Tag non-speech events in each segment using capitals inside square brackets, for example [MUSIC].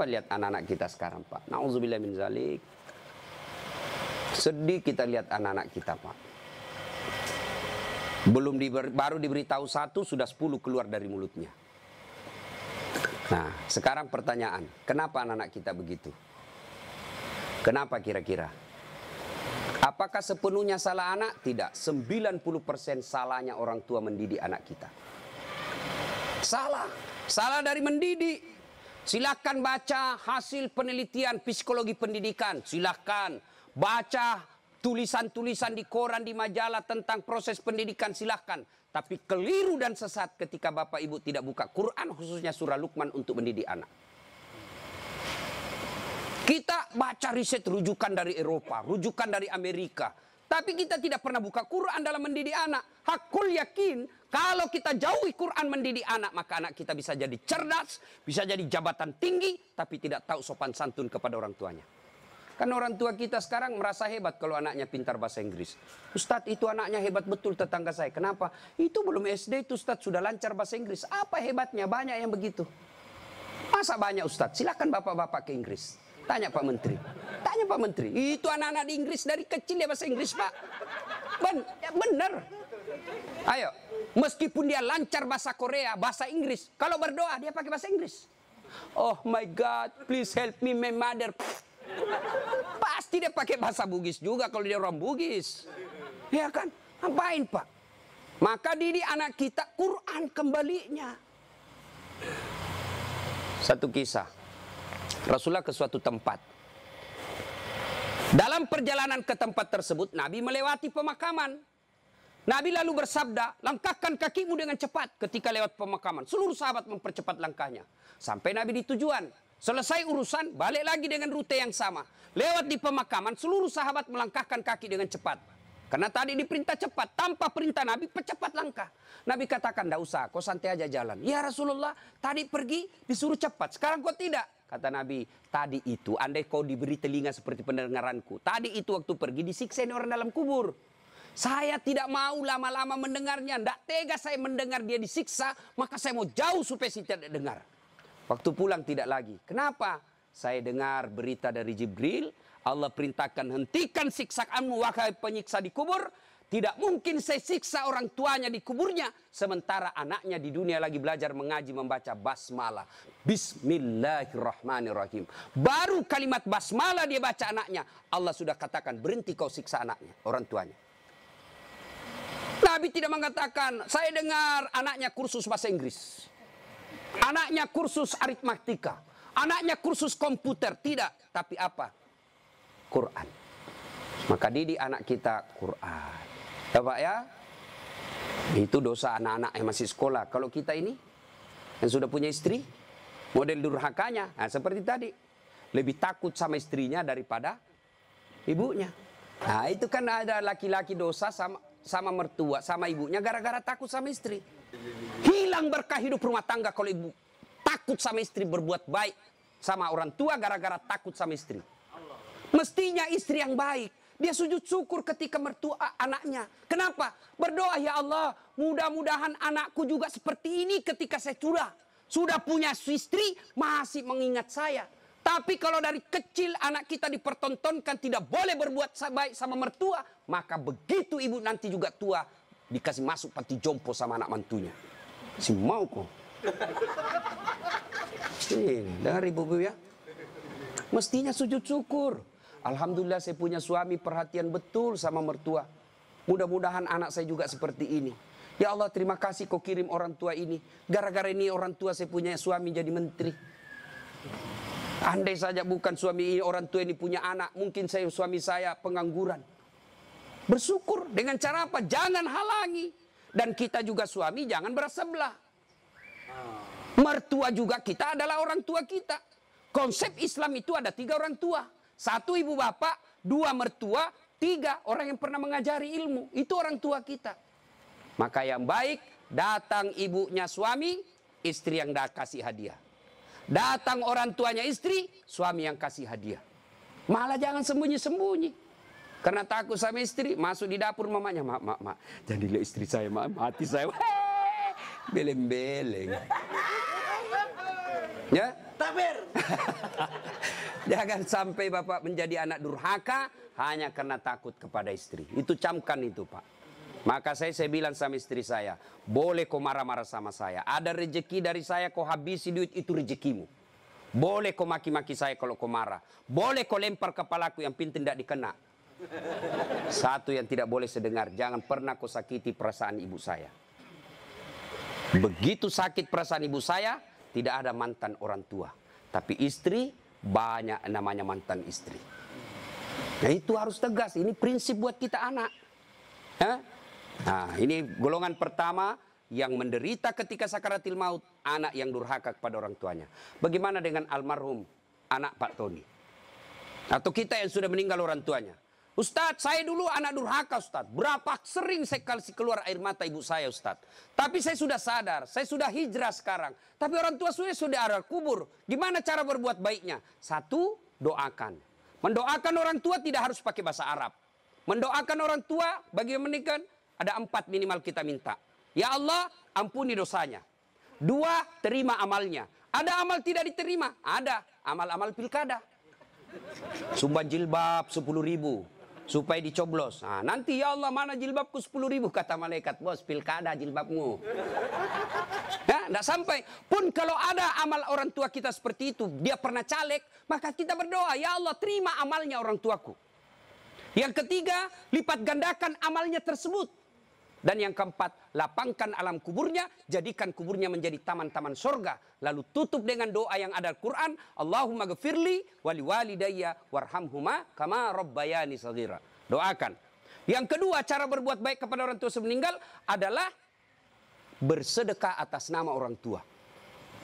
Coba lihat anak-anak kita sekarang, Pak. Nauzubillah min zalik. Sedih kita lihat anak-anak kita, Pak. Belum diber, baru diberitahu satu sudah sepuluh keluar dari mulutnya. Nah, sekarang pertanyaan, kenapa anak-anak kita begitu? Kenapa kira-kira? Apakah sepenuhnya salah anak? Tidak, 90% salahnya orang tua mendidik anak kita. Salah, salah dari mendidik silahkan baca hasil penelitian psikologi pendidikan. silahkan baca tulisan-tulisan di koran, di majalah tentang proses pendidikan. silahkan Tapi keliru dan sesat ketika Bapak Ibu tidak buka Quran khususnya surah Luqman untuk mendidik anak. Kita baca riset rujukan dari Eropa, rujukan dari Amerika. Tapi kita tidak pernah buka Quran dalam mendidik anak. Hakul yakin kalau kita jauhi Quran mendidik anak, maka anak kita bisa jadi cerdas, bisa jadi jabatan tinggi, tapi tidak tahu sopan santun kepada orang tuanya. Kan orang tua kita sekarang merasa hebat kalau anaknya pintar bahasa Inggris. Ustadz itu anaknya hebat betul tetangga saya. Kenapa? Itu belum SD itu Ustadz sudah lancar bahasa Inggris. Apa hebatnya? Banyak yang begitu. Masa banyak Ustadz? Silahkan bapak-bapak ke Inggris. Tanya Pak Menteri. Tanya Pak Menteri. Itu anak-anak di Inggris dari kecil ya bahasa Inggris Pak. Ben ya bener. Ayo, Meskipun dia lancar bahasa Korea, bahasa Inggris. Kalau berdoa, dia pakai bahasa Inggris. Oh my God, please help me, my mother. Pasti dia pakai bahasa Bugis juga kalau dia orang Bugis. Ya kan? Ngapain Pak? Maka diri anak kita Quran kembalinya. Satu kisah. Rasulullah ke suatu tempat. Dalam perjalanan ke tempat tersebut, Nabi melewati pemakaman. Nabi lalu bersabda, langkahkan kakimu dengan cepat ketika lewat pemakaman. Seluruh sahabat mempercepat langkahnya. Sampai Nabi di tujuan. Selesai urusan, balik lagi dengan rute yang sama. Lewat di pemakaman, seluruh sahabat melangkahkan kaki dengan cepat. Karena tadi diperintah cepat, tanpa perintah Nabi, percepat langkah. Nabi katakan, tidak usah, kau santai aja jalan. Ya Rasulullah, tadi pergi disuruh cepat, sekarang kau tidak. Kata Nabi, tadi itu andai kau diberi telinga seperti pendengaranku. Tadi itu waktu pergi disiksa orang dalam kubur. Saya tidak mau lama-lama mendengarnya. Tidak tega saya mendengar dia disiksa. Maka saya mau jauh supaya saya tidak dengar. Waktu pulang tidak lagi. Kenapa? Saya dengar berita dari Jibril. Allah perintahkan hentikan siksaanmu wahai penyiksa di kubur. Tidak mungkin saya siksa orang tuanya di kuburnya. Sementara anaknya di dunia lagi belajar mengaji membaca basmalah. Bismillahirrahmanirrahim. Baru kalimat basmalah dia baca anaknya. Allah sudah katakan berhenti kau siksa anaknya, orang tuanya. Nabi tidak mengatakan, saya dengar anaknya kursus bahasa Inggris. Anaknya kursus aritmatika. Anaknya kursus komputer. Tidak. Tapi apa? Quran. Maka didik anak kita Quran. Ya Pak ya? Itu dosa anak-anak yang masih sekolah. Kalau kita ini, yang sudah punya istri, model durhakanya, nah, seperti tadi. Lebih takut sama istrinya daripada ibunya. Nah itu kan ada laki-laki dosa sama sama mertua, sama ibunya gara-gara takut sama istri. Hilang berkah hidup rumah tangga kalau ibu takut sama istri berbuat baik sama orang tua gara-gara takut sama istri. Mestinya istri yang baik. Dia sujud syukur ketika mertua anaknya. Kenapa? Berdoa ya Allah, mudah-mudahan anakku juga seperti ini ketika saya curah. Sudah punya istri, masih mengingat saya. Tapi kalau dari kecil anak kita dipertontonkan tidak boleh berbuat baik sama mertua, maka begitu ibu nanti juga tua dikasih masuk panti jompo sama anak mantunya. Si mau kok. Ini, dari ya. Mestinya sujud syukur. Alhamdulillah saya punya suami perhatian betul sama mertua. Mudah-mudahan anak saya juga seperti ini. Ya Allah terima kasih kau kirim orang tua ini. Gara-gara ini orang tua saya punya suami jadi menteri. Andai saja bukan suami ini orang tua ini punya anak, mungkin saya suami saya pengangguran. Bersyukur dengan cara apa? Jangan halangi. Dan kita juga suami jangan bersebelah. Mertua juga kita adalah orang tua kita. Konsep Islam itu ada tiga orang tua. Satu ibu bapak, dua mertua, tiga orang yang pernah mengajari ilmu. Itu orang tua kita. Maka yang baik datang ibunya suami, istri yang dah kasih hadiah. Datang orang tuanya istri, suami yang kasih hadiah. Malah jangan sembunyi-sembunyi. Karena takut sama istri, masuk di dapur mamanya, mak, mak, mak. Jangan istri saya, mak, mati saya. Beleng-beleng. [LAUGHS] Ya? tabir, [LAUGHS] Jangan sampai Bapak menjadi anak durhaka hanya karena takut kepada istri. Itu camkan itu, Pak. Maka saya, saya bilang sama istri saya, boleh kau marah-marah sama saya. Ada rezeki dari saya, kau habisi duit, itu rezekimu. Boleh kau maki-maki saya kalau kau marah. Boleh kau lempar kepalaku yang pintu tidak dikena. [LAUGHS] Satu yang tidak boleh sedengar, jangan pernah kau sakiti perasaan ibu saya. Begitu sakit perasaan ibu saya, tidak ada mantan orang tua. Tapi istri, banyak namanya mantan istri. Nah itu harus tegas, ini prinsip buat kita anak. Hah? Nah, ini golongan pertama yang menderita ketika sakaratil maut, anak yang durhaka kepada orang tuanya. Bagaimana dengan almarhum anak Pak Tony? Atau kita yang sudah meninggal orang tuanya? Ustadz, saya dulu anak durhaka Ustadz. Berapa sering saya kasih keluar air mata ibu saya Ustadz. Tapi saya sudah sadar, saya sudah hijrah sekarang. Tapi orang tua saya sudah arah kubur. Gimana cara berbuat baiknya? Satu, doakan. Mendoakan orang tua tidak harus pakai bahasa Arab. Mendoakan orang tua bagi menikah ada empat minimal kita minta. Ya Allah, ampuni dosanya. Dua, terima amalnya. Ada amal tidak diterima? Ada. Amal-amal pilkada. Sumban jilbab 10 ribu. Supaya dicoblos. Nah, nanti ya Allah mana jilbabku 10 ribu? Kata malaikat, bos pilkada jilbabmu. Ya, nah, sampai. Pun kalau ada amal orang tua kita seperti itu, dia pernah caleg, maka kita berdoa, ya Allah terima amalnya orang tuaku. Yang ketiga, lipat gandakan amalnya tersebut. Dan yang keempat, lapangkan alam kuburnya, jadikan kuburnya menjadi taman-taman sorga. Lalu tutup dengan doa yang ada Al-Quran. Allahumma gefirli wali walidayya warhamhuma kama rabbayani sagira. Doakan. Yang kedua, cara berbuat baik kepada orang tua semeninggal adalah bersedekah atas nama orang tua.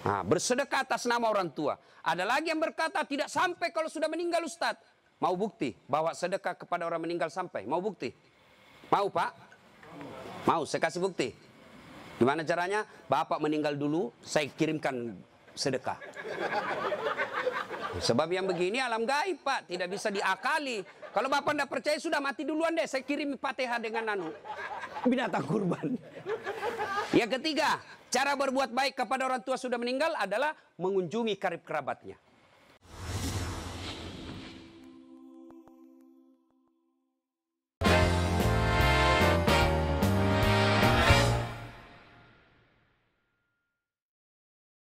Nah, bersedekah atas nama orang tua. Ada lagi yang berkata tidak sampai kalau sudah meninggal Ustadz. Mau bukti bahwa sedekah kepada orang meninggal sampai? Mau bukti? Mau Pak? Mau, saya kasih bukti. Gimana caranya? Bapak meninggal dulu, saya kirimkan sedekah. Sebab yang begini alam gaib, Pak. Tidak bisa diakali. Kalau Bapak tidak percaya, sudah mati duluan deh. Saya kirim pateha dengan nano. Binatang kurban. Yang ketiga, cara berbuat baik kepada orang tua sudah meninggal adalah mengunjungi karib kerabatnya.